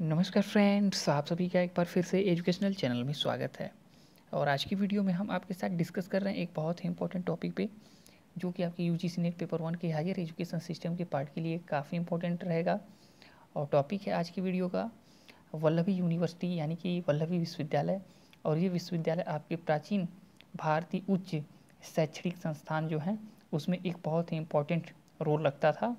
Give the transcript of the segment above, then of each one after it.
नमस्कार फ्रेंड्स आप सभी का एक बार फिर से एजुकेशनल चैनल में स्वागत है और आज की वीडियो में हम आपके साथ डिस्कस कर रहे हैं एक बहुत ही इंपॉर्टेंट टॉपिक पे जो कि आपके यूजीसी नेट पेपर वन के हायर एजुकेशन सिस्टम के पार्ट के लिए काफ़ी इंपॉर्टेंट रहेगा और टॉपिक है आज की वीडियो का वल्लभी यूनिवर्सिटी यानी कि वल्लभी विश्वविद्यालय और ये विश्वविद्यालय आपके प्राचीन भारतीय उच्च शैक्षणिक संस्थान जो हैं उसमें एक बहुत ही इम्पोर्टेंट रोल रखता था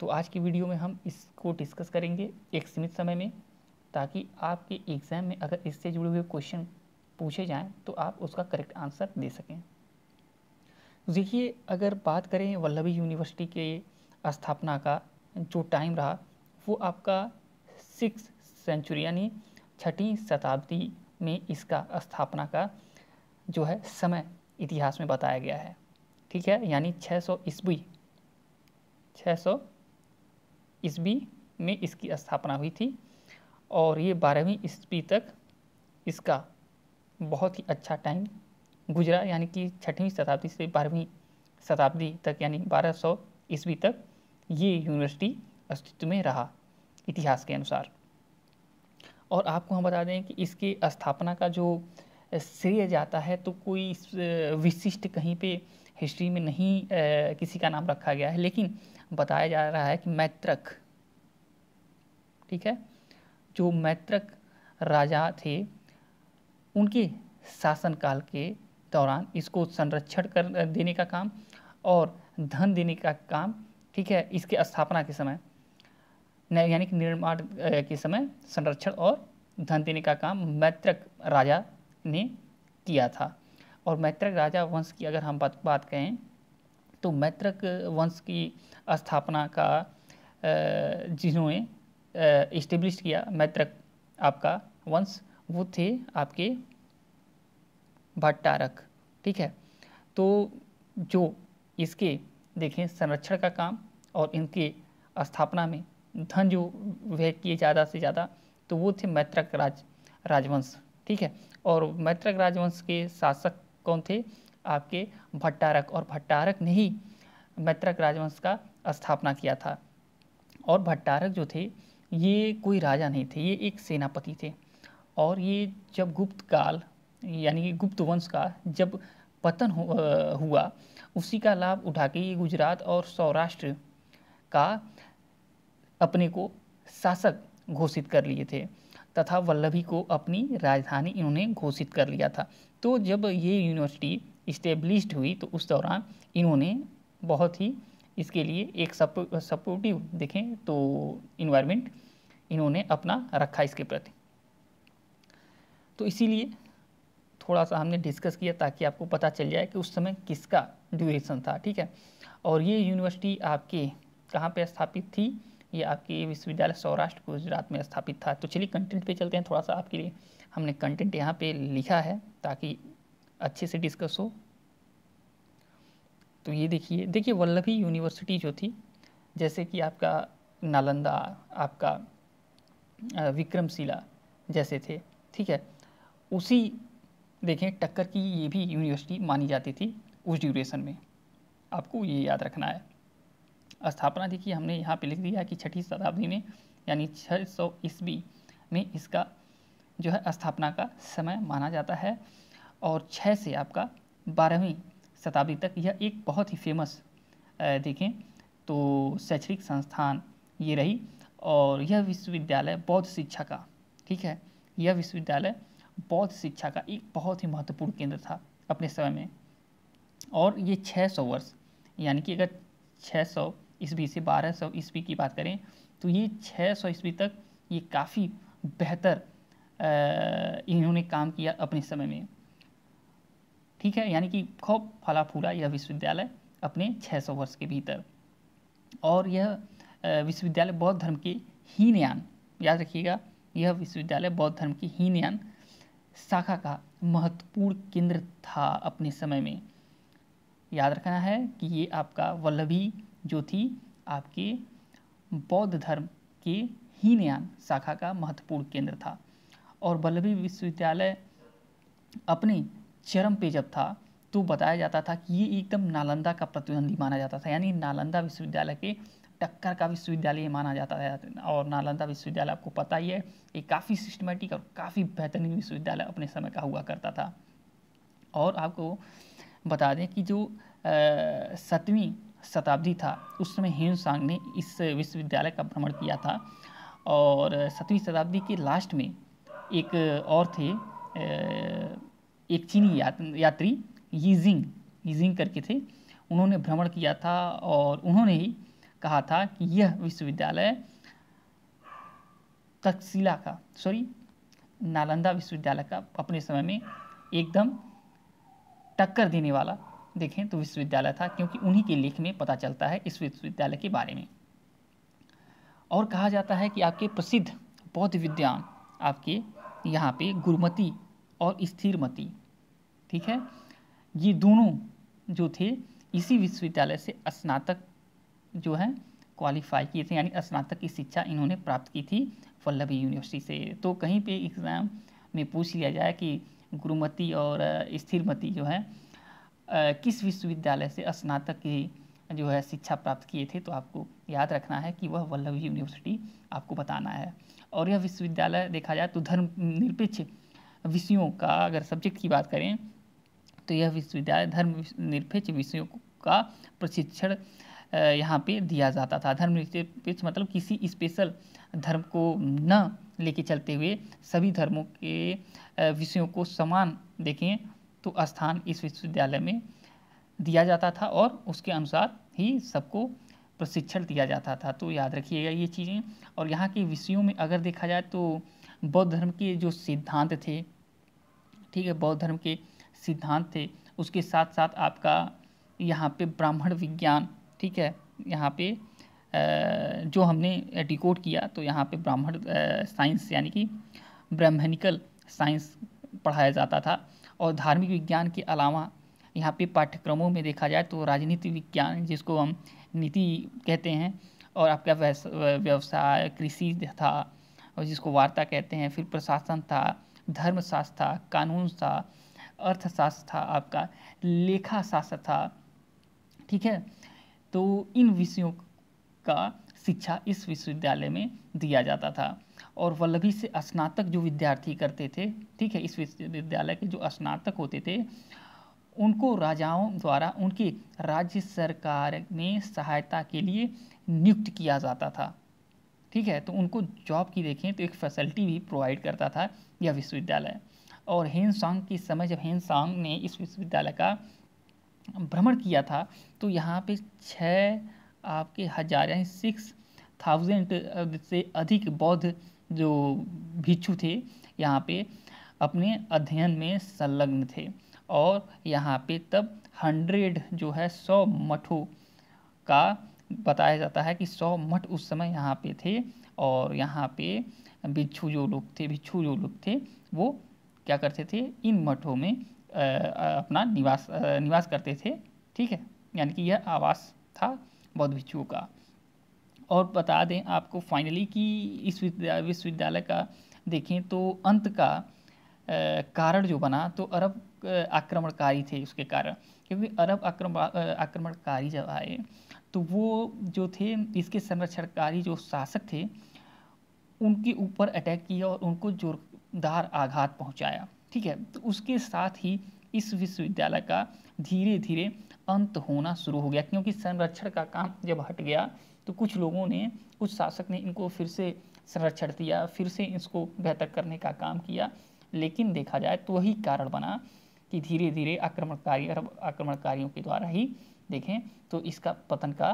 तो आज की वीडियो में हम इसको डिस्कस करेंगे एक सीमित समय में ताकि आपके एग्ज़ाम में अगर इससे जुड़े हुए क्वेश्चन पूछे जाएं तो आप उसका करेक्ट आंसर दे सकें देखिए अगर बात करें वल्लभी यूनिवर्सिटी के स्थापना का जो टाइम रहा वो आपका सिक्स सेंचुरी यानी छठी शताब्दी में इसका स्थापना का जो है समय इतिहास में बताया गया है ठीक है यानी 600 सौ ईस्वी छः सौ ईस्वी में इसकी स्थापना हुई थी और ये बारहवीं ईस्वी तक इसका बहुत ही अच्छा टाइम गुजरा यानी कि छठवीं शताब्दी से बारहवीं शताब्दी तक यानी बारह सौ ईस्वी तक ये यूनिवर्सिटी अस्तित्व में रहा इतिहास के अनुसार और आपको हम बता दें कि इसके स्थापना का जो श्रेय जाता है तो कोई विशिष्ट कहीं पे हिस्ट्री में नहीं आ, किसी का नाम रखा गया है लेकिन बताया जा रहा है कि मैत्रक ठीक है जो मैत्रक राजा थे उनके शासनकाल के दौरान इसको संरक्षण कर देने का काम और धन देने का काम ठीक है इसके स्थापना के समय यानी कि निर्माण के समय संरक्षण और धन देने का काम मैत्रक राजा ने किया था और मैत्रक राजा वंश की अगर हम बात बात करें तो मैत्रक वंश की स्थापना का जिन्होंने इस्टेब्लिश किया मैत्रक आपका वंश वो थे आपके भट्टारक ठीक है तो जो इसके देखें संरक्षण का काम और इनके स्थापना में धन जो व्यय किए ज़्यादा से ज़्यादा तो वो थे मैत्रक राज राजवंश ठीक है और मैत्रक राजवंश के शासक कौन थे आपके भट्टारक और भट्टारक ने ही मैत्रक राजवंश का स्थापना किया था और भट्टारक जो थे ये कोई राजा नहीं थे ये एक सेनापति थे और ये जब गुप्त काल यानी कि गुप्त वंश का जब पतन हुआ उसी का लाभ उठा के ये गुजरात और सौराष्ट्र का अपने को शासक घोषित कर लिए थे तथा वल्लभी को अपनी राजधानी इन्होंने घोषित कर लिया था तो जब ये यूनिवर्सिटी इस्टेब्लिश हुई तो उस दौरान इन्होंने बहुत ही इसके लिए एक सपो, सपोर्टिव देखें तो इन्वायरमेंट इन्होंने अपना रखा इसके प्रति तो इसीलिए थोड़ा सा हमने डिस्कस किया ताकि आपको पता चल जाए कि उस समय किसका ड्यूरेशन था ठीक है और ये यूनिवर्सिटी आपके कहाँ पे स्थापित थी ये आपके विश्वविद्यालय सौराष्ट्र गुजरात में स्थापित था तो चलिए कंटेंट पे चलते हैं थोड़ा सा आपके लिए हमने कंटेंट यहाँ पे लिखा है ताकि अच्छे से डिस्कस हो तो ये देखिए देखिए वल्लभी यूनिवर्सिटी जो थी जैसे कि आपका नालंदा आपका विक्रमशिला जैसे थे ठीक है उसी देखें टक्कर की ये भी यूनिवर्सिटी मानी जाती थी उस ड्यूरेशन में आपको ये याद रखना है स्थापना देखिए हमने यहाँ पे लिख दिया कि छठी शताब्दी में यानी छः सौ ईस्वी में इसका जो है स्थापना का समय माना जाता है और छः से आपका बारहवीं शताब्दी तक यह एक बहुत ही फेमस देखें तो शैक्षणिक संस्थान ये रही और यह विश्वविद्यालय बौद्ध शिक्षा का ठीक है यह विश्वविद्यालय बौद्ध शिक्षा का एक बहुत ही महत्वपूर्ण केंद्र था अपने समय में और ये 600 वर्ष यानी कि अगर 600 सौ ईस्वी से 1200 ईस्वी की बात करें तो ये 600 सौ ईस्वी तक ये काफ़ी बेहतर इन्होंने काम किया अपने समय में ठीक है यानी कि खूब फला फूला यह विश्वविद्यालय अपने 600 वर्ष के भीतर और यह विश्वविद्यालय बौद्ध धर्म के हीनयान याद रखिएगा यह विश्वविद्यालय बौद्ध धर्म की हीनयान शाखा का महत्वपूर्ण केंद्र था अपने समय में याद रखना है कि ये आपका वल्लभी जो थी आपके बौद्ध धर्म के हीनयान शाखा का महत्वपूर्ण केंद्र था और बल्लभी विश्वविद्यालय अपने चरम पे जब था तो बताया जाता था कि ये एकदम नालंदा का प्रतिद्वंदी माना जाता था यानी नालंदा विश्वविद्यालय के टक्कर का विश्वविद्यालय माना जाता था और नालंदा विश्वविद्यालय आपको पता ही है ये काफ़ी सिस्टमेटिक और काफ़ी बेहतरीन विश्वविद्यालय अपने समय का हुआ करता था और आपको बता दें कि जो सतवीं शताब्दी था उस उसमें हेमसांग ने इस विश्वविद्यालय का भ्रमण किया था और सतवीं शताब्दी के लास्ट में एक और थे एक चीनी यात्री यीजिंग यीजिंग करके थे उन्होंने भ्रमण किया था और उन्होंने ही कहा था कि यह विश्वविद्यालय तकसीला का सॉरी नालंदा विश्वविद्यालय का अपने समय में एकदम टक्कर देने वाला देखें तो विश्वविद्यालय था क्योंकि उन्हीं के लेख में पता चलता है इस विश्वविद्यालय के बारे में और कहा जाता है कि आपके प्रसिद्ध बौद्ध विद्वान आपके यहाँ पे गुरमती और स्थिरमती ठीक है ये दोनों जो थे इसी विश्वविद्यालय से स्नातक जो है क्वालिफाई किए थे यानी स्नातक की शिक्षा इन्होंने प्राप्त की थी वल्लभी यूनिवर्सिटी से तो कहीं पे एग्ज़ाम में पूछ लिया जाए कि गुरुमती और स्थिरमती जो है किस विश्वविद्यालय से स्नातक की जो है शिक्षा प्राप्त किए थे तो आपको याद रखना है कि वह वल्लभ यूनिवर्सिटी आपको बताना है और यह विश्वविद्यालय देखा जाए तो धर्म निरपेक्ष विषयों का अगर सब्जेक्ट की बात करें तो यह विश्वविद्यालय धर्म निरपेक्ष विषयों का प्रशिक्षण यहाँ पे दिया जाता था धर्म निरपेक्ष मतलब किसी स्पेशल धर्म को न लेके चलते हुए सभी धर्मों के विषयों को समान देखें तो स्थान इस विश्वविद्यालय में दिया जाता था और उसके अनुसार ही सबको प्रशिक्षण दिया जाता था तो याद रखिएगा ये चीज़ें और यहाँ के विषयों में अगर देखा जाए तो बौद्ध धर्म के जो सिद्धांत थे ठीक है बौद्ध धर्म के सिद्धांत थे उसके साथ साथ आपका यहाँ पे ब्राह्मण विज्ञान ठीक है यहाँ पे जो हमने डिकोड किया तो यहाँ पे ब्राह्मण साइंस यानी कि ब्राह्मणिकल साइंस पढ़ाया जाता था और धार्मिक विज्ञान के अलावा यहाँ पे पाठ्यक्रमों में देखा जाए तो राजनीति विज्ञान जिसको हम नीति कहते हैं और आपका व्यवसाय कृषि था और जिसको वार्ता कहते हैं फिर प्रशासन था धर्मशास्त्र था कानून था अर्थशास्त्र था आपका लेखा शास्त्र था ठीक है तो इन विषयों का शिक्षा इस विश्वविद्यालय में दिया जाता था और वल्लभी से स्नातक जो विद्यार्थी करते थे ठीक है इस विश्वविद्यालय के जो स्नातक होते थे उनको राजाओं द्वारा उनके राज्य सरकार में सहायता के लिए नियुक्त किया जाता था ठीक है तो उनको जॉब की देखें तो एक फैसिलिटी भी प्रोवाइड करता था यह विश्वविद्यालय और हेन सॉन्ग के समय जब हेन सॉन्ग ने इस विश्वविद्यालय का भ्रमण किया था तो यहाँ पे छः आपके हजार यानी सिक्स थाउजेंड से अधिक बौद्ध जो भिक्षु थे यहाँ पे अपने अध्ययन में संलग्न थे और यहाँ पे तब हंड्रेड जो है सौ मठों का बताया जाता है कि सौ मठ उस समय यहाँ पे थे और यहाँ पे बिच्छू जो लोग थे बिच्छू जो लोग थे वो क्या करते थे इन मठों में अपना निवास निवास करते थे ठीक है यानी कि यह आवास था बौद्ध भिक्षुओं का और बता दें आपको फाइनली कि इस विश्वविद्यालय का देखें तो अंत का कारण जो बना तो अरब आक्रमणकारी थे उसके कारण क्योंकि अरब आक्रमण आक्रमणकारी जब आए तो वो जो थे इसके संरक्षणकारी जो शासक थे उनके ऊपर अटैक किया और उनको जोरदार आघात पहुंचाया ठीक है तो उसके साथ ही इस विश्वविद्यालय का धीरे धीरे अंत होना शुरू हो गया क्योंकि संरक्षण का काम जब हट गया तो कुछ लोगों ने कुछ शासक ने इनको फिर से संरक्षण दिया फिर से इसको बेहतर करने का काम किया लेकिन देखा जाए तो वही कारण बना कि धीरे धीरे आक्रमणकारी आक्रमणकारियों के द्वारा ही देखें तो इसका पतन का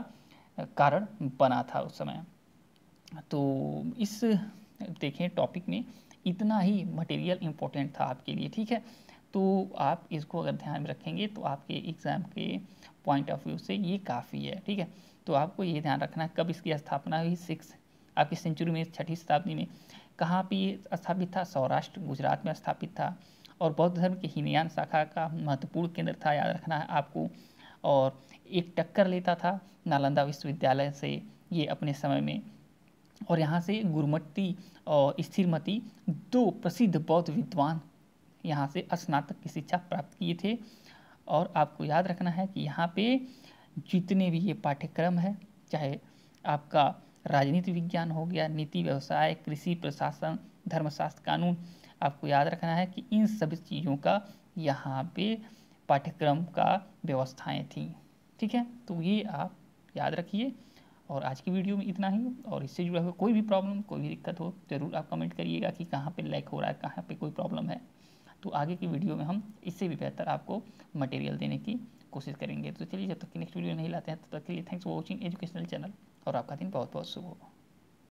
कारण बना था उस समय तो इस देखें टॉपिक में इतना ही मटेरियल इम्पोर्टेंट था आपके लिए ठीक है तो आप इसको अगर ध्यान में रखेंगे तो आपके एग्ज़ाम के पॉइंट ऑफ व्यू से ये काफ़ी है ठीक है तो आपको ये ध्यान रखना कब इसकी स्थापना हुई सिक्स आपकी सेंचुरी में छठी शताब्दी में कहाँ पर स्थापित था सौराष्ट्र गुजरात में स्थापित था और बौद्ध धर्म की हीनयान शाखा का महत्वपूर्ण केंद्र था याद रखना है आपको और एक टक्कर लेता था नालंदा विश्वविद्यालय से ये अपने समय में और यहाँ से गुरुमती और स्थिरमती दो प्रसिद्ध बौद्ध विद्वान यहाँ से स्नातक की शिक्षा प्राप्त किए थे और आपको याद रखना है कि यहाँ पे जितने भी ये पाठ्यक्रम है चाहे आपका राजनीति विज्ञान हो गया नीति व्यवसाय कृषि प्रशासन धर्मशास्त्र कानून आपको याद रखना है कि इन सभी चीज़ों का यहाँ पे पाठ्यक्रम का व्यवस्थाएं थी ठीक है तो ये आप याद रखिए और आज की वीडियो में इतना ही और इससे जुड़ा हुआ कोई भी प्रॉब्लम कोई भी दिक्कत हो ज़रूर आप कमेंट करिएगा कि कहाँ पे लैक हो रहा है कहाँ पे कोई प्रॉब्लम है तो आगे की वीडियो में हम इससे भी बेहतर आपको मटेरियल देने की कोशिश करेंगे तो चलिए जब तक की नेक्स्ट वीडियो नहीं लाते हैं तब तो तक के लिए thanks for watching educational channel और आपका दिन बहुत बहुत शुभ हो